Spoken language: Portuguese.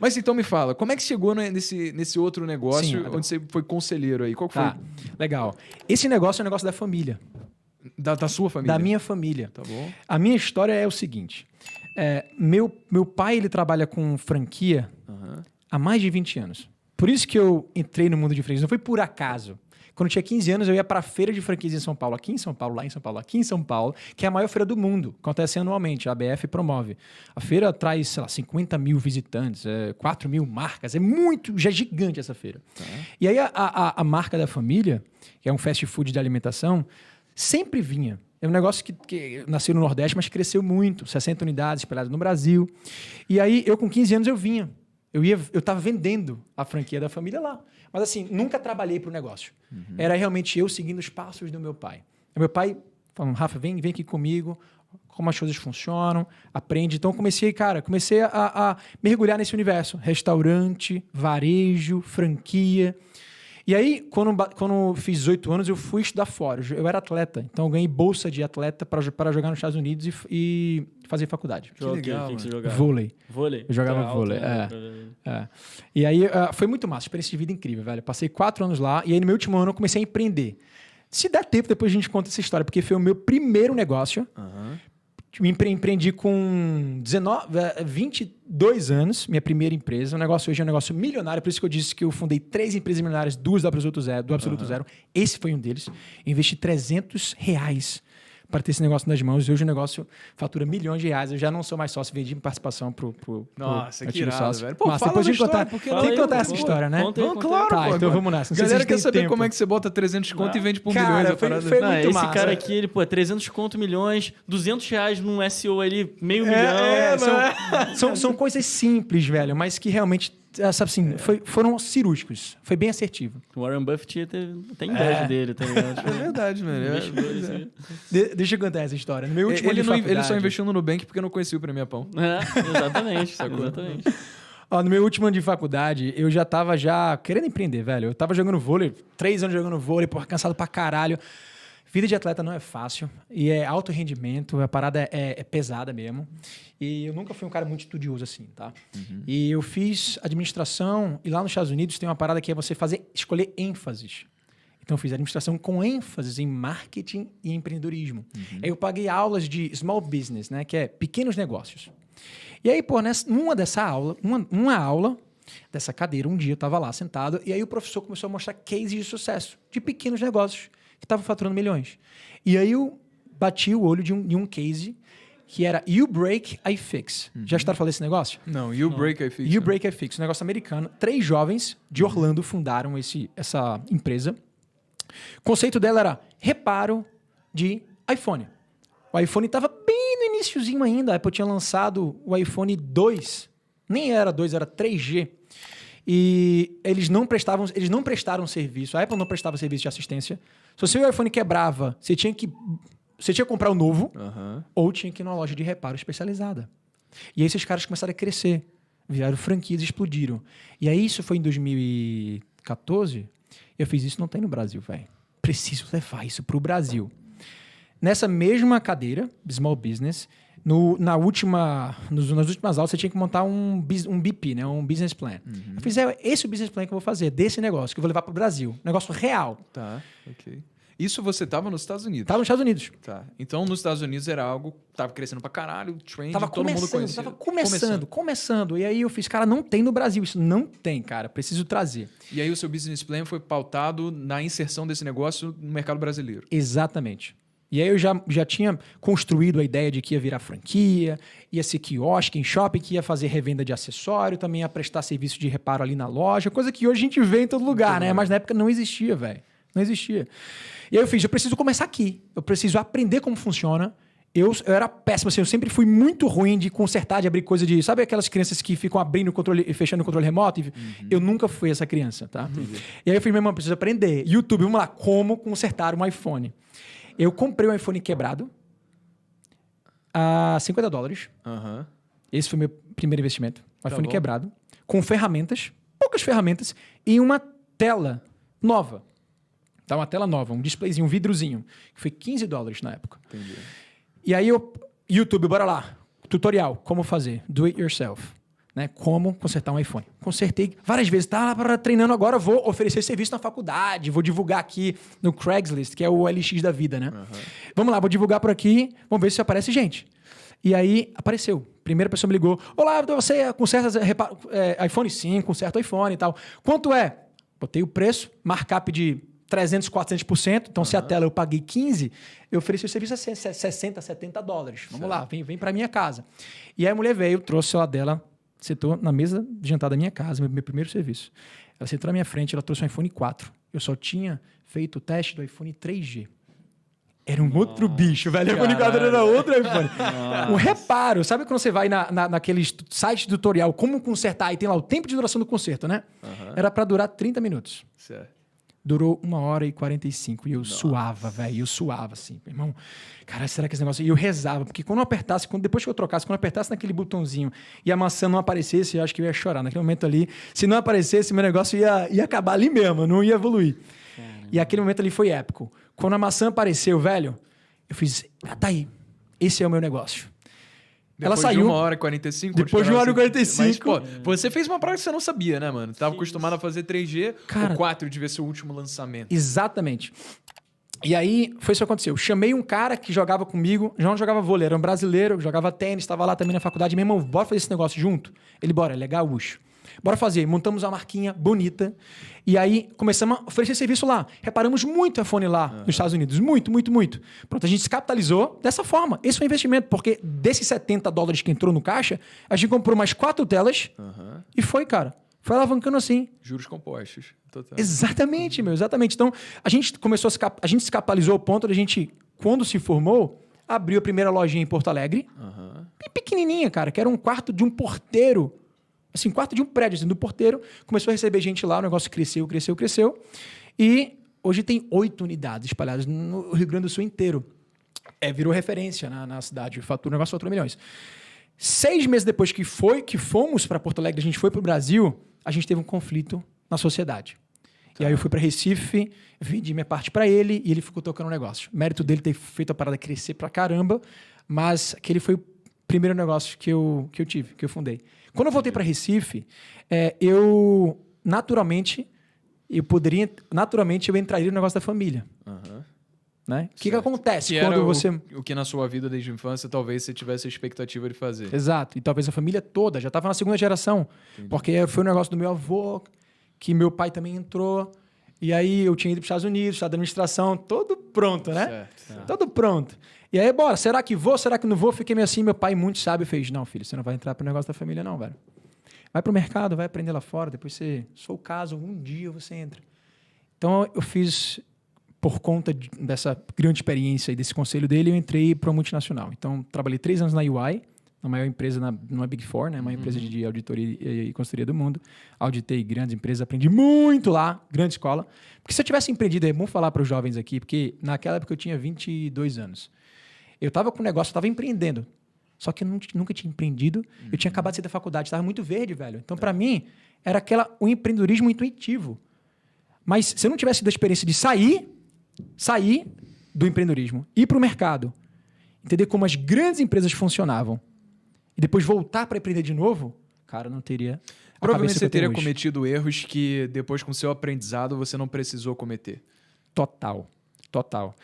Mas então me fala, como é que chegou nesse, nesse outro negócio Sim, onde você foi conselheiro aí? Qual foi? Tá, legal. Esse negócio é um negócio da família. Da, da, sua família? Da minha família. Tá bom. A minha história é o seguinte. É, meu, meu pai, ele trabalha com franquia uhum. há mais de 20 anos. Por isso que eu entrei no mundo de franquias. Não foi por acaso. Quando eu tinha 15 anos, eu ia para a feira de franquias em São Paulo, aqui em São Paulo, lá em São Paulo, aqui em São Paulo, que é a maior feira do mundo. Acontece anualmente, a ABF promove. A feira traz, sei lá, 50 mil visitantes, é, 4 mil marcas. É muito, já é gigante essa feira. É. E aí a, a, a, marca da família, que é um fast food de alimentação, sempre vinha. É um negócio que, que nasceu no Nordeste, mas cresceu muito. 60 unidades espalhadas no Brasil. E aí, eu com 15 anos, eu vinha eu ia, eu estava vendendo a franquia da família lá. Mas assim, nunca trabalhei para o negócio. Uhum. Era realmente eu seguindo os passos do meu pai. meu pai falando, Rafa, vem, vem aqui comigo, como as coisas funcionam, aprende. Então comecei, cara, comecei a, a mergulhar nesse universo. Restaurante, varejo, franquia. E aí, quando, quando fiz 18 anos, eu fui estudar fora. Eu era atleta, então eu ganhei bolsa de atleta para jogar nos Estados Unidos e, e fazer faculdade. Que legal, que, que você jogava? Vôlei. Vôlei. Eu jogava tá alto, vôlei, né? é, é. E aí, ah, foi muito massa, experiência de vida incrível, velho. Passei quatro anos lá e aí no meu último ano eu comecei a empreender. Se der tempo, depois a gente conta essa história, porque foi o meu primeiro negócio. Uhum me empreendi com 19, 22 eh, anos, minha primeira empresa. O negócio hoje é um negócio milionário, por isso que eu disse que eu fundei três empresas milionárias, duas do Absoluto Zero. Do Absoluto uhum. Zero. Esse foi um deles. investi 300 reais para ter esse negócio nas mãos. Hoje o negócio fatura milhões de reais. Eu já não sou mais sócio, vendi participação pro, pro, Nossa, pro que irado, sócio. Velho. Pô, Nossa, depois de contar, tem que é contar pô, essa pô, história, né? Conta, não, claro, tá, pô, então vamos nessa. Não Galera quer saber tempo. como é que você bota 300 conto não. e ah. vende por um cara, milhões. Foi, foi, foi assim. não, muito esse massa. cara aqui, ele, pô, 300 conto, milhões, 200 reais num SEO ali, meio é, milhão. É, são, né? são, são coisas simples, velho, mas que realmente ah, sabe assim, foi, foram cirúrgicos. Foi bem assertivo. O Warren Buffett tem, tem inveja é. dele, tá ligado? Tipo, é verdade, velho. É. é. Né? De, deixa eu contar essa história. No meu último ele, não, ele só investiu no Nubank porque não conhecia o Premier Pão. É, exatamente, exatamente. Ó, no meu último ano de faculdade, eu já tava já querendo empreender, velho. Eu tava jogando vôlei, três anos jogando vôlei, porra, cansado pra caralho. Vida de atleta não é fácil e é alto rendimento, a parada é, é, é, pesada mesmo. E eu nunca fui um cara muito estudioso assim, tá? Uhum. E eu fiz administração e lá nos Estados Unidos tem uma parada que é você fazer escolher ênfases. Então eu fiz administração com ênfase em marketing e empreendedorismo. Uhum. Aí eu paguei aulas de small business, né, que é pequenos negócios. E aí, pô, nessa, numa dessa aula, uma, uma aula dessa cadeira, um dia eu tava lá sentado e aí o professor começou a mostrar cases de sucesso de pequenos negócios que estava faturando milhões. E aí eu bati o olho de um, de um case que era You Break, I Fix. Uhum. Já estar falando esse negócio? Não, You Não. Break, I Fix. You Break, I Fix, um negócio americano. Três jovens de uhum. Orlando fundaram esse, essa empresa. O conceito dela era reparo de iPhone. O iPhone estava bem no iníciozinho ainda. A Apple tinha lançado o iPhone 2. Nem era 2, era 3G. E eles não prestavam, eles não prestaram serviço. A Apple não prestava serviço de assistência. Se o seu iPhone quebrava, você tinha que você tinha que comprar o um novo uhum. ou tinha que ir numa loja de reparo especializada. E aí esses caras começaram a crescer, viraram franquias, explodiram. E aí isso foi em 2014. Eu fiz isso, não tem no Brasil, velho. Preciso levar isso para o Brasil. Nessa mesma cadeira, Small Business, no, na última, nos, nas últimas aulas, você tinha que montar um, um BP, né? um business plan. Uhum. Eu fiz, é, esse é o business plan que eu vou fazer, desse negócio, que eu vou levar para o Brasil. Negócio real. Tá, ok. Isso você estava nos Estados Unidos? Estava nos Estados Unidos. Tá. Então, nos Estados Unidos era algo tava crescendo para caralho, trend, tava todo mundo conhecia. Tava começando, começando, começando. E aí eu fiz, cara, não tem no Brasil isso. Não tem, cara. Preciso trazer. E aí o seu business plan foi pautado na inserção desse negócio no mercado brasileiro. Exatamente. E aí eu já, já tinha construído a ideia de que ia virar franquia, ia ser quiosque em shopping, que ia fazer revenda de acessório, também ia prestar serviço de reparo ali na loja, coisa que hoje a gente vê em todo lugar, né? Mas na época não existia, velho. Não existia. E aí eu fiz, eu preciso começar aqui. Eu preciso aprender como funciona. Eu, eu, era péssimo, assim, eu sempre fui muito ruim de consertar, de abrir coisa de. Sabe aquelas crianças que ficam abrindo o controle e fechando o controle remoto? Uhum. Eu nunca fui essa criança, tá? E aí eu falei, meu irmão, preciso aprender. YouTube, vamos lá, como consertar um iPhone. Eu comprei um iPhone quebrado a 50 dólares. Uhum. Esse foi meu primeiro investimento. Um tá iPhone bom. quebrado, com ferramentas, poucas ferramentas, e uma tela nova. Tá uma tela nova, um displayzinho, um vidrozinho. Que foi 15 dólares na época. Entendi. E aí eu. YouTube, bora lá. Tutorial, como fazer. Do it yourself. Né, como consertar um iPhone. Consertei várias vezes. Tá, tá, tá, tá treinando agora, vou oferecer serviço na faculdade, vou divulgar aqui no Craigslist, que é o LX da vida, né? Uhum. Vamos lá, vou divulgar por aqui, vamos ver se aparece gente. E aí apareceu. Primeira pessoa me ligou: Olá, você conserta é, iPhone? Sim, conserta iPhone e tal. Quanto é? Botei o preço, markup de 300, 400%. Então, uhum. se a tela eu paguei 15, eu ofereci o serviço a 60, 70 dólares. Vamos certo. lá, vem, vem para minha casa. E aí a mulher veio, trouxe celular dela sentou na mesa de jantar da minha casa, meu, meu primeiro serviço. Ela sentou na minha frente, ela trouxe um iPhone 4. Eu só tinha feito o teste do iPhone 3G. Era um Nossa, outro bicho, velho. O iPhone 4 era outro iPhone. O reparo, sabe quando você vai na, na, naquele site tutorial como consertar e tem lá o tempo de duração do conserto, né? Era para durar 30 minutos. Certo. Durou uma hora e quarenta e cinco. E eu Nossa. suava, velho. Eu suava, assim. Irmão, cara, será que esse negócio... E eu rezava, porque quando eu apertasse, quando, depois que eu trocasse, quando eu apertasse naquele botãozinho e a maçã não aparecesse, eu acho que eu ia chorar. Naquele momento ali, se não aparecesse, meu negócio ia, ia acabar ali mesmo, não ia evoluir. Caramba. E aquele momento ali foi épico. Quando a maçã apareceu, velho, eu fiz... Ah, tá aí. Esse é o meu negócio. Depois ela saiu. De uma hora e 45. Depois de uma hora e 45. Mas, pô, você fez uma prática que você não sabia, né, mano? Tava Sim. acostumado a fazer 3G Cara, o 4, devia ser o último lançamento. Exatamente. E aí, foi isso que aconteceu. Chamei um cara que jogava comigo, já não jogava vôlei, era um brasileiro, jogava tênis, estava lá também na faculdade. Meu irmão, bora fazer esse negócio junto? Ele, bora, ele é gaúcho. Bora fazer. Montamos uma marquinha bonita. E aí começamos a oferecer serviço lá. Reparamos muito iPhone lá uhum. nos Estados Unidos. Muito, muito, muito. Pronto, a gente se capitalizou dessa forma. Esse foi o investimento, porque desses 70 dólares que entrou no caixa, a gente comprou mais quatro telas uhum. e foi, cara. Foi alavancando assim. Juros compostos. Total. Exatamente, meu, exatamente. Então, a gente começou a se, cap... a gente se capitalizou ao ponto de a gente, quando se formou, abriu a primeira lojinha em Porto Alegre. Uhum. Pequenininha, cara, que era um quarto de um porteiro assim, quarto de um prédio, assim, do porteiro. Começou a receber gente lá, o negócio cresceu, cresceu, cresceu. E hoje tem oito unidades espalhadas no Rio Grande do Sul inteiro. É, virou referência na, na cidade, fatura, o negócio fatura milhões. Seis meses depois que foi, que fomos para Porto Alegre, a gente foi para o Brasil, a gente teve um conflito na sociedade. Tá. E aí eu fui para Recife, vendi minha parte para ele e ele ficou tocando o um negócio. mérito dele ter feito a parada crescer para caramba, mas aquele foi o primeiro negócio que eu, que eu tive, que eu fundei. Quando eu voltei para Recife, é, eu naturalmente eu poderia naturalmente eu entraria no negócio da família. Uhum. Né? O que, que acontece que quando você. O, o, que na sua vida desde a infância talvez você tivesse a expectativa de fazer. Exato. E talvez a família toda já estava na segunda geração. Entendi. Porque foi um negócio do meu avô, que meu pai também entrou. E aí eu tinha ido para os Estados Unidos, estado de administração, todo pronto, né? Certo. Todo pronto. E aí, bora, será que vou? Será que não vou? Fiquei meio assim, meu pai muito sábio fez, não, filho, você não vai entrar pro negócio da família não, velho. Vai pro mercado, vai aprender lá fora, depois você, sou o caso, um dia você entra. Então, eu fiz por conta dessa grande experiência e desse conselho dele, eu entrei para uma multinacional. Então, trabalhei três anos na UI, na maior empresa, na, numa é Big Four, né? uma é uhum. empresa de auditoria e, e consultoria do mundo. Auditei grandes empresas, aprendi muito lá, grande escola. Porque se eu tivesse empreendido, é bom falar para os jovens aqui, porque naquela época eu tinha 22 anos. Eu estava com um negócio, eu estava empreendendo. Só que eu nunca tinha empreendido. Uhum. Eu tinha uhum. acabado de sair da faculdade, estava muito verde, velho. Então, é. Tá. para mim, era aquela o um empreendedorismo intuitivo. Mas se eu não tivesse tido a experiência de sair, sair do empreendedorismo, ir para o mercado, entender como as grandes empresas funcionavam e depois voltar para empreender de novo, cara, não teria. Provavelmente você teria cometido erros que depois com seu aprendizado você não precisou cometer. Total, total.